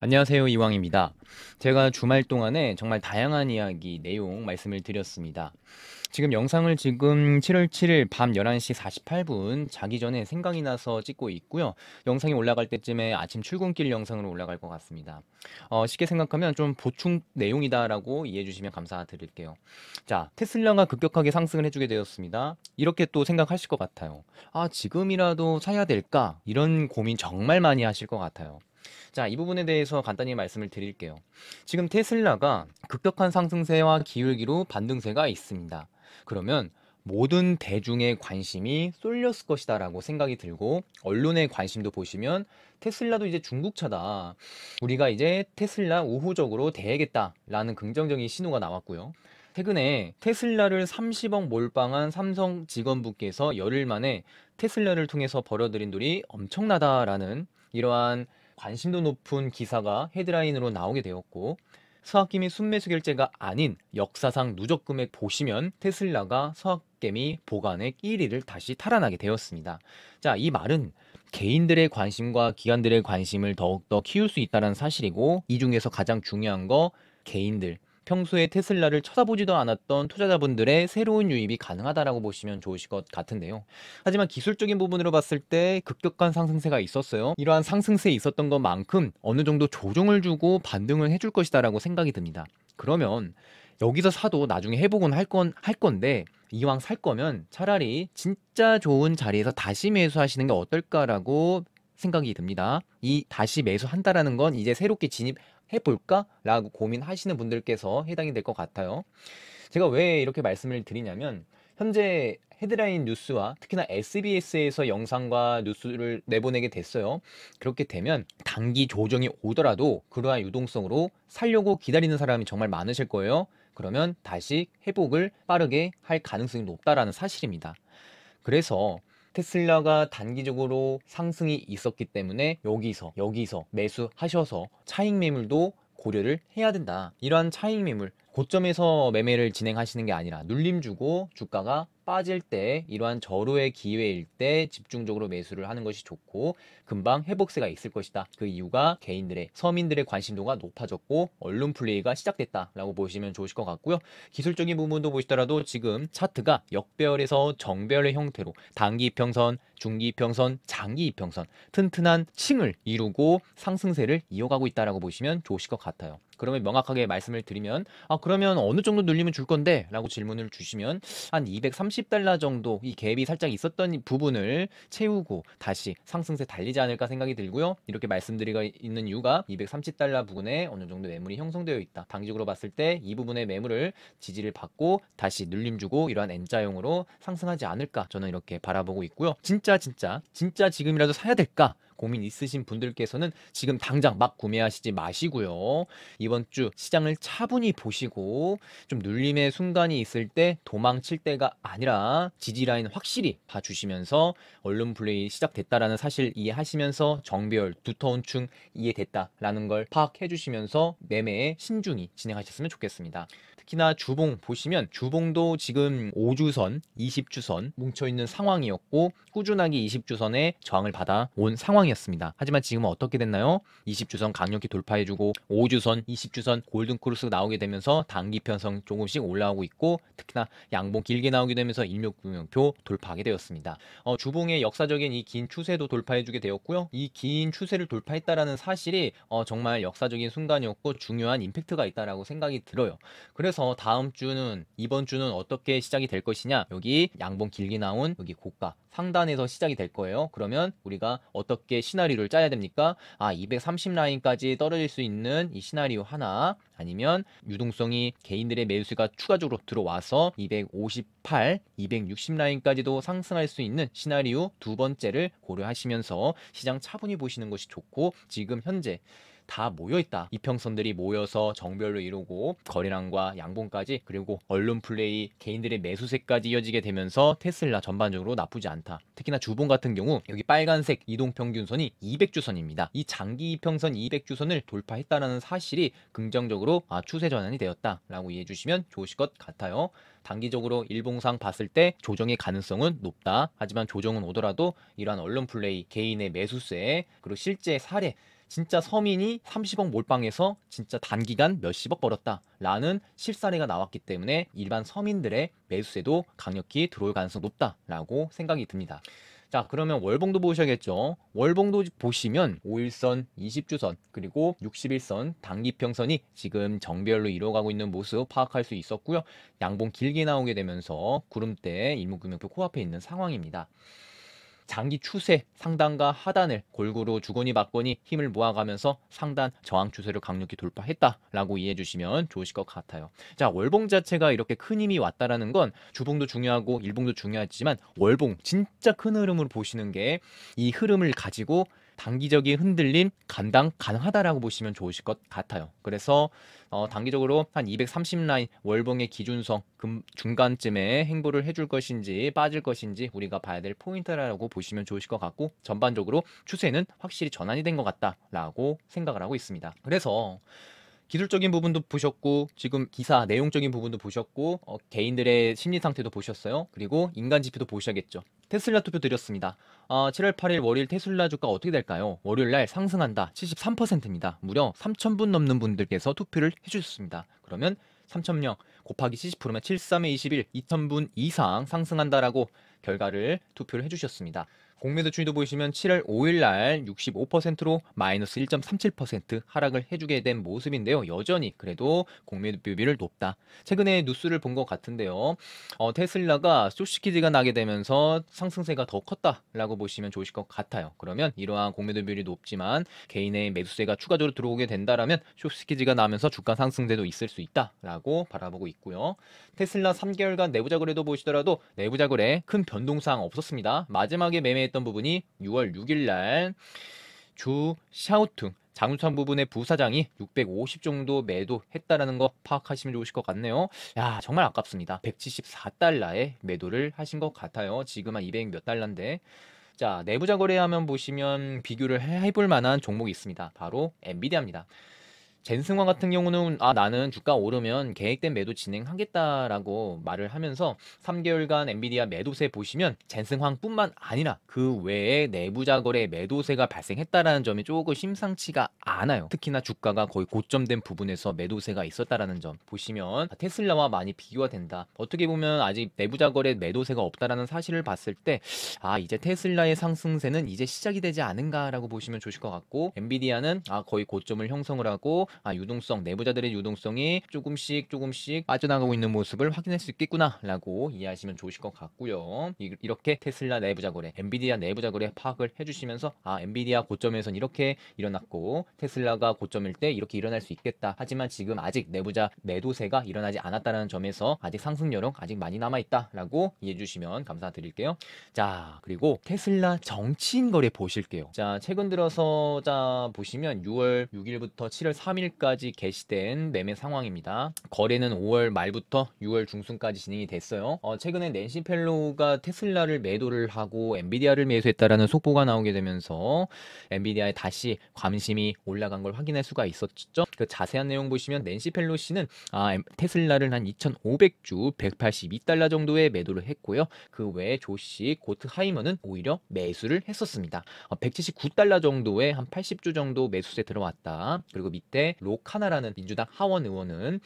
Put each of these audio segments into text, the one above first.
안녕하세요. 이왕입니다. 제가 주말 동안에 정말 다양한 이야기 내용 말씀을 드렸습니다. 지금 영상을 지금 7월 7일 밤 11시 48분 자기 전에 생각이 나서 찍고 있고요. 영상이 올라갈 때쯤에 아침 출근길 영상으로 올라갈 것 같습니다. 어, 쉽게 생각하면 좀 보충 내용이다라고 이해해 주시면 감사드릴게요. 자, 테슬라가 급격하게 상승을 해주게 되었습니다. 이렇게 또 생각하실 것 같아요. 아, 지금이라도 사야 될까? 이런 고민 정말 많이 하실 것 같아요. 자, 이 부분에 대해서 간단히 말씀을 드릴게요. 지금 테슬라가 급격한 상승세와 기울기로 반등세가 있습니다. 그러면 모든 대중의 관심이 쏠렸을 것이다라고 생각이 들고 언론의 관심도 보시면 테슬라도 이제 중국차다. 우리가 이제 테슬라 우호적으로 대해야겠다라는 긍정적인 신호가 나왔고요. 최근에 테슬라를 30억 몰빵한 삼성 직원분께서 열흘 만에 테슬라를 통해서 벌어들인 돈이 엄청나다라는 이러한 관심도 높은 기사가 헤드라인으로 나오게 되었고 서학개미 순매수 결제가 아닌 역사상 누적 금액 보시면 테슬라가 서학개미보관액 1위를 다시 탈환하게 되었습니다. 자, 이 말은 개인들의 관심과 기관들의 관심을 더욱더 키울 수 있다는 사실이고 이 중에서 가장 중요한 거 개인들 평소에 테슬라를 쳐다보지도 않았던 투자자분들의 새로운 유입이 가능하다라고 보시면 좋으실 것 같은데요. 하지만 기술적인 부분으로 봤을 때 급격한 상승세가 있었어요. 이러한 상승세 있었던 것만큼 어느 정도 조정을 주고 반등을 해줄 것이다라고 생각이 듭니다. 그러면 여기서 사도 나중에 해보곤 할, 건, 할 건데 이왕 살 거면 차라리 진짜 좋은 자리에서 다시 매수하시는 게 어떨까라고 생각이 듭니다. 이 다시 매수한다라는 건 이제 새롭게 진입 해볼까라고 고민하시는 분들께서 해당이 될 것 같아요. 제가 왜 이렇게 말씀을 드리냐면 현재 헤드라인 뉴스와 특히나 SBS에서 영상과 뉴스를 내보내게 됐어요. 그렇게 되면 단기 조정이 오더라도 그러한 유동성으로 살려고 기다리는 사람이 정말 많으실 거예요. 그러면 다시 회복을 빠르게 할 가능성이 높다라는 사실입니다. 그래서 테슬라가 단기적으로 상승이 있었기 때문에 여기서 여기서 매수하셔서 차익 매물도 고려를 해야 된다. 이러한 차익 매물 고점에서 매매를 진행하시는 게 아니라 눌림 주고 주가가 빠질 때 이러한 절호의 기회일 때 집중적으로 매수를 하는 것이 좋고 금방 회복세가 있을 것이다. 그 이유가 개인들의 서민들의 관심도가 높아졌고 언론 플레이가 시작됐다라고 보시면 좋으실 것 같고요. 기술적인 부분도 보시더라도 지금 차트가 역배열에서 정배열의 형태로 단기 평선 중기 평선 장기 평선 튼튼한 층을 이루고 상승세를 이어가고 있다라고 보시면 좋으실 것 같아요. 그러면 명확하게 말씀을 드리면 아 그러면 어느 정도 눌리면 줄 건데 라고 질문을 주시면 한 230달러 정도 이 갭이 살짝 있었던 부분을 채우고 다시 상승세 달리지 않을까 생각이 들고요 이렇게 말씀드리고 있는 이유가 230달러 부분에 어느 정도 매물이 형성되어 있다 당직으로 봤을 때 이 부분의 매물을 지지를 받고 다시 눌림 주고 이러한 n 자용으로 상승하지 않을까 저는 이렇게 바라보고 있고요 진짜 진짜 진짜 진짜 지금이라도 사야 될까? 고민 있으신 분들께서는 지금 당장 막 구매하시지 마시고요. 이번 주 시장을 차분히 보시고 좀 눌림의 순간이 있을 때 도망칠 때가 아니라 지지라인 확실히 봐주시면서 얼른 플레이 시작됐다라는 사실 이해하시면서 정별 두터운 충 이해됐다라는 걸 파악해 주시면서 매매에 신중히 진행하셨으면 좋겠습니다. 특히나 주봉 보시면 주봉도 지금 5주선, 20주선 뭉쳐있는 상황이었고 꾸준하게 20주선에 저항을 받아 온 상황이었습니다. 하지만 지금은 어떻게 됐나요? 20주선 강력히 돌파해주고 5주선, 20주선 골든크루스 가 나오게 되면서 단기 편성 조금씩 올라오고 있고 특히나 양봉 길게 나오게 되면서 16구명표 돌파하게 되었습니다. 어, 주봉의 역사적인 이 긴 추세도 돌파해주게 되었고요. 이 긴 추세를 돌파했다라는 사실이 어, 정말 역사적인 순간이었고 중요한 임팩트가 있다라고 생각이 들어요. 그래서 다음 주는 이번 주는 어떻게 시작이 될 것이냐 여기 양봉 길게 나온 여기 고가 상단 라인에서 시작이 될 거예요. 그러면 우리가 어떻게 시나리오를 짜야 됩니까? 아, 230 라인까지 떨어질 수 있는 이 시나리오 하나 아니면 유동성이 개인들의 매수가 추가적으로 들어와서 258, 260 라인까지도 상승할 수 있는 시나리오 두 번째를 고려하시면서 시장 차분히 보시는 것이 좋고 지금 현재 다 모여 있다. 이평선들이 모여서 정별로 이루고 거래량과 양봉까지 그리고 언론 플레이 개인들의 매수세까지 이어지게 되면서 테슬라 전반적으로 나쁘지 않다. 특히나 주봉 같은 경우 여기 빨간색 이동평균선이 200주선입니다. 이 장기 이평선 200주선을 돌파했다는 사실이 긍정적으로 아, 추세 전환이 되었다라고 이해해 주시면 좋으실 것 같아요. 단기적으로 일봉상 봤을 때 조정의 가능성은 높다. 하지만 조정은 오더라도 이러한 언론 플레이, 개인의 매수세, 그리고 실제 사례 진짜 서민이 30억 몰빵해서 진짜 단기간 몇십억 벌었다라는 실사례가 나왔기 때문에 일반 서민들의 매수세도 강력히 들어올 가능성 높다라고 생각이 듭니다. 자 그러면 월봉도 보셔야겠죠 월봉도 보시면 5일선 20주선 그리고 61선 단기평선이 지금 정별로 이뤄가고 있는 모습 파악할 수 있었고요 양봉 길게 나오게 되면서 구름대 일목금융표 코앞에 있는 상황입니다 장기 추세 상단과 하단을 골고루 주거니 받거니 힘을 모아가면서 상단 저항 추세를 강력히 돌파했다라고 이해해 주시면 좋으실 것 같아요. 자 월봉 자체가 이렇게 큰 힘이 왔다라는 건 주봉도 중요하고 일봉도 중요하지만 월봉 진짜 큰 흐름으로 보시는 게 이 흐름을 가지고 단기적인 흔들림 감당 가능하다라고 보시면 좋으실 것 같아요. 그래서 어, 단기적으로 한 230라인 월봉의 기준선 금, 중간쯤에 행보를 해줄 것인지 빠질 것인지 우리가 봐야 될 포인트라고 보시면 좋으실 것 같고 전반적으로 추세는 확실히 전환이 된 것 같다라고 생각을 하고 있습니다. 그래서 기술적인 부분도 보셨고 지금 기사 내용적인 부분도 보셨고 어, 개인들의 심리 상태도 보셨어요. 그리고 인간 지표도 보셔야겠죠. 테슬라 투표 드렸습니다. 어, 아, 7월 8일 월요일 테슬라 주가 어떻게 될까요? 월요일 날 상승한다. 73%입니다. 무려 3,000분 넘는 분들께서 투표를 해주셨습니다. 그러면 3,000명 곱하기 70%면 73에 21, 2,000분 이상 상승한다라고 결과를 투표를 해주셨습니다. 공매도 추이도 보시면 7월 5일 날 65%로 마이너스 1.37% 하락을 해주게 된 모습인데요. 여전히 그래도 공매도 비율을 높다. 최근에 뉴스를 본 것 같은데요. 어, 테슬라가 쇼시키즈가 나게 되면서 상승세가 더 컸다라고 보시면 좋으실 것 같아요. 그러면 이러한 공매도 비율이 높지만 개인의 매수세가 추가적으로 들어오게 된다라면 쇼시키즈가 나면서 주가 상승세도 있을 수 있다라고 바라보고 있고요. 테슬라 3개월간 내부자 거래도 보시더라도 내부자 거래 큰 변동사항 없었습니다. 마지막에 매매 논의했던 부분이 6월 6일 날 주 샤오퉁 장수산 부분의 부사장이 650 정도 매도했다라는 거 파악하시면 좋으실 것 같네요. 야 정말 아깝습니다. 174달러에 매도를 하신 것 같아요. 지금 한200몇 달러인데. 자 내부자 거래하면 보시면 비교를 해볼 만한 종목이 있습니다. 바로 엔비디아입니다. 젠승환 같은 경우는 아 나는 주가 오르면 계획된 매도 진행하겠다라고 말을 하면서 3개월간 엔비디아 매도세 보시면 젠승환뿐만 아니라 그 외에 내부자 거래 매도세가 발생했다라는 점이 조금 심상치가 않아요. 특히나 주가가 거의 고점된 부분에서 매도세가 있었다라는 점 보시면 아, 테슬라와 많이 비교가 된다. 어떻게 보면 아직 내부자 거래 매도세가 없다라는 사실을 봤을 때 아 이제 테슬라의 상승세는 이제 시작이 되지 않은가라고 보시면 좋을 것 같고 엔비디아는 아 거의 고점을 형성을 하고 아, 유동성 내부자들의 유동성이 조금씩 조금씩 빠져나가고 있는 모습을 확인할 수 있겠구나라고 이해하시면 좋으실 것 같고요. 이, 이렇게 테슬라 내부자 거래, 엔비디아 내부자 거래 파악을 해주시면서 아 엔비디아 고점에선 이렇게 일어났고 테슬라가 고점일 때 이렇게 일어날 수 있겠다. 하지만 지금 아직 내부자 매도세가 일어나지 않았다는 점에서 아직 상승 여력 아직 많이 남아 있다라고 이해해 주시면 감사드릴게요. 자 그리고 테슬라 정치인 거래 보실게요. 자 최근 들어서 자 보시면 6월 6일부터 7월 3일 13일까지 개시된 매매 상황입니다. 거래는 5월 말부터 6월 중순까지 진행이 됐어요. 어, 최근에 낸시 펠로우가 테슬라를 매도를 하고 엔비디아를 매수했다라는 속보가 나오게 되면서 엔비디아에 다시 관심이 올라간 걸 확인할 수가 있었죠. 그 자세한 내용 보시면 낸시 펠로시는 아, 테슬라를 한 2,500주 182달러 정도에 매도를 했고요. 그 외에 조씨 고트하이머는 오히려 매수를 했었습니다. 179달러 어, 정도에 한 80주 정도 매수세 들어왔다. 그리고 밑에 로카나라는 민주당 하원 의원은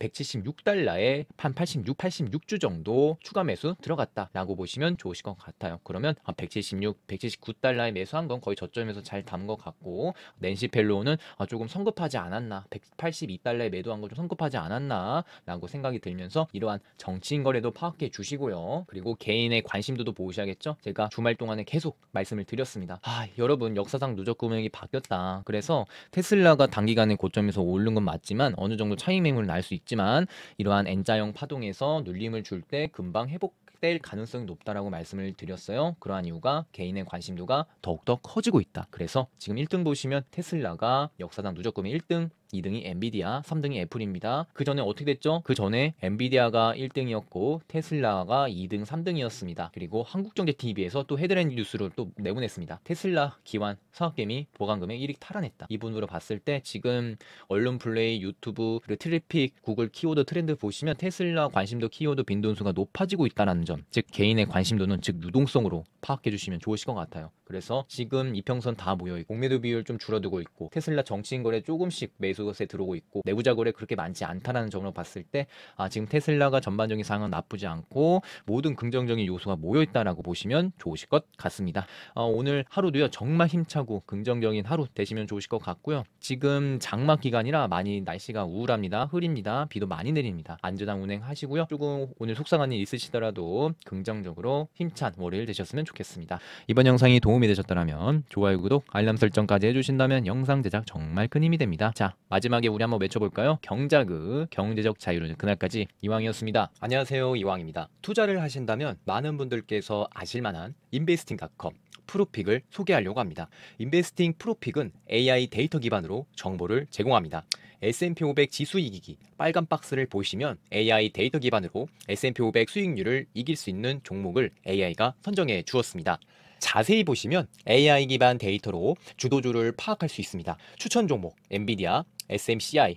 176달러에 한 86, 86주 정도 추가 매수 들어갔다라고 보시면 좋으실 것 같아요. 그러면 176, 아, 179달러에 매수한 건 거의 저점에서 잘 담은 것 같고 낸시 펠로우는 아, 조금 성급하지 않았나 182달러에 매도한 걸좀 성급하지 않았나라고 생각이 들면서 이러한 정치인 거래도 파악해 주시고요. 그리고 개인의 관심도도 보셔야겠죠. 제가 주말 동안에 계속 말씀을 드렸습니다. 아, 여러분 역사상 누적 금액이 바뀌었다. 그래서 테슬라가 단기간에 고점에서 오른 건 맞지만 어느 정도 차익 매물 날수 있지만 이러한 N자형 파동에서 눌림을 줄 때 금방 회복 될 가능성이 높다라고 말씀을 드렸어요. 그러한 이유가 개인의 관심도가 더욱더 커지고 있다. 그래서 지금 1등 보시면 테슬라가 역사상 누적금이 1등 2등이 엔비디아, 3등이 애플입니다. 그 전에 어떻게 됐죠? 그 전에 엔비디아가 1등이었고 테슬라가 2등, 3등이었습니다. 그리고 한국경제TV에서 또 헤드라인 뉴스를 또 내보냈습니다. 테슬라 기환 사업개미 보관금에 1위 탈환했다. 이 분으로 봤을 때 지금 언론 플레이, 유튜브, 그리고 트래픽, 구글 키워드 트렌드 보시면 테슬라 관심도 키워드 빈도수가 높아지고 있다는 점, 즉 개인의 관심도는 즉 유동성으로 파악해 주시면 좋으실 것 같아요. 그래서 지금 이평선 다 모여있고 공매도 비율 좀 줄어들고 있고 테슬라 정치인 거래 조금씩 매수세 들어오고 있고 내부자 거래 그렇게 많지 않다라는 점으로 봤을 때 아, 지금 테슬라가 전반적인 상황은 나쁘지 않고 모든 긍정적인 요소가 모여있다라고 보시면 좋으실 것 같습니다. 어, 오늘 하루도요 정말 힘차고 긍정적인 하루 되시면 좋으실 것 같고요. 지금 장마 기간이라 많이 날씨가 우울합니다. 흐립니다. 비도 많이 내립니다. 안전한 운행 하시고요. 조금 오늘 속상한 일 있으시더라도 긍정적으로 힘찬 월요일 되셨으면 좋겠습니다. 이번 영상이 도움 도움이 되셨다면 좋아요, 구독, 알람 설정까지 해주신다면 영상 제작 정말 큰 힘이 됩니다. 자, 마지막에 우리 한번 외쳐볼까요? 경자극, 경제적 자유로운 그날까지 이왕이었습니다. 안녕하세요, 이왕입니다. 투자를 하신다면 많은 분들께서 아실만한 인베스팅닷컴 프로픽을 소개하려고 합니다. 인베스팅 프로픽은 AI 데이터 기반으로 정보를 제공합니다. S&P 500 지수 이기기 빨간 박스를 보시면 AI 데이터 기반으로 S&P 500 수익률을 이길 수 있는 종목을 AI가 선정해 주었습니다. 자세히 보시면 AI 기반 데이터로 주도주를 파악할 수 있습니다. 추천 종목 엔비디아, SMCI,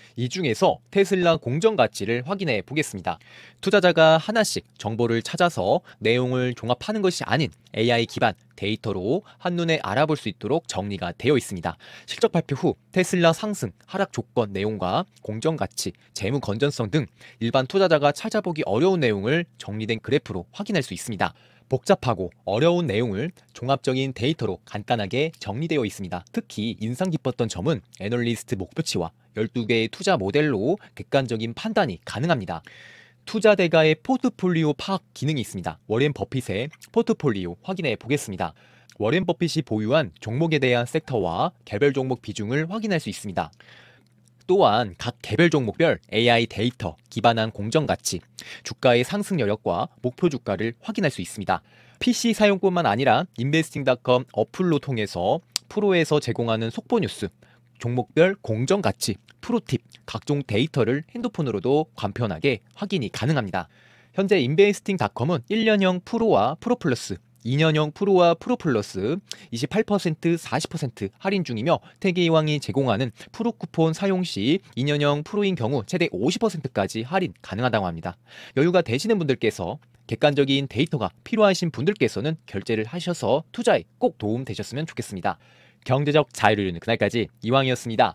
이 중에서 테슬라 공정 가치를 확인해 보겠습니다. 투자자가 하나씩 정보를 찾아서 내용을 종합하는 것이 아닌 AI 기반 데이터로 한눈에 알아볼 수 있도록 정리가 되어 있습니다. 실적 발표 후 테슬라 상승, 하락 조건 내용과 공정 가치, 재무 건전성 등 일반 투자자가 찾아보기 어려운 내용을 정리된 그래프로 확인할 수 있습니다. 복잡하고 어려운 내용을 종합적인 데이터로 간단하게 정리되어 있습니다. 특히 인상 깊었던 점은 애널리스트 목표치와 12개의 투자 모델로 객관적인 판단이 가능합니다. 투자 대가의 포트폴리오 파악 기능이 있습니다. 워렌 버핏의 포트폴리오 확인해 보겠습니다. 워렌 버핏이 보유한 종목에 대한 섹터와 개별 종목 비중을 확인할 수 있습니다. 또한 각 개별 종목별 AI 데이터 기반한 공정 가치, 주가의 상승 여력과 목표 주가를 확인할 수 있습니다. PC 사용뿐만 아니라 investing.com 어플로 통해서 프로에서 제공하는 속보 뉴스, 종목별 공정 가치, 프로팁, 각종 데이터를 핸드폰으로도 간편하게 확인이 가능합니다. 현재 인베이스팅닷컴은 1년형 프로와 프로플러스 2년형 프로와 프로플러스 28% 40% 할인 중이며 태계이왕이 제공하는 프로 쿠폰 사용 시 2년형 프로인 경우 최대 50%까지 할인 가능하다고 합니다. 여유가 되시는 분들께서 객관적인 데이터가 필요하신 분들께서는 결제를 하셔서 투자에 꼭 도움 되셨으면 좋겠습니다. 경제적 자유를 이루는 그날까지 이왕이었습니다.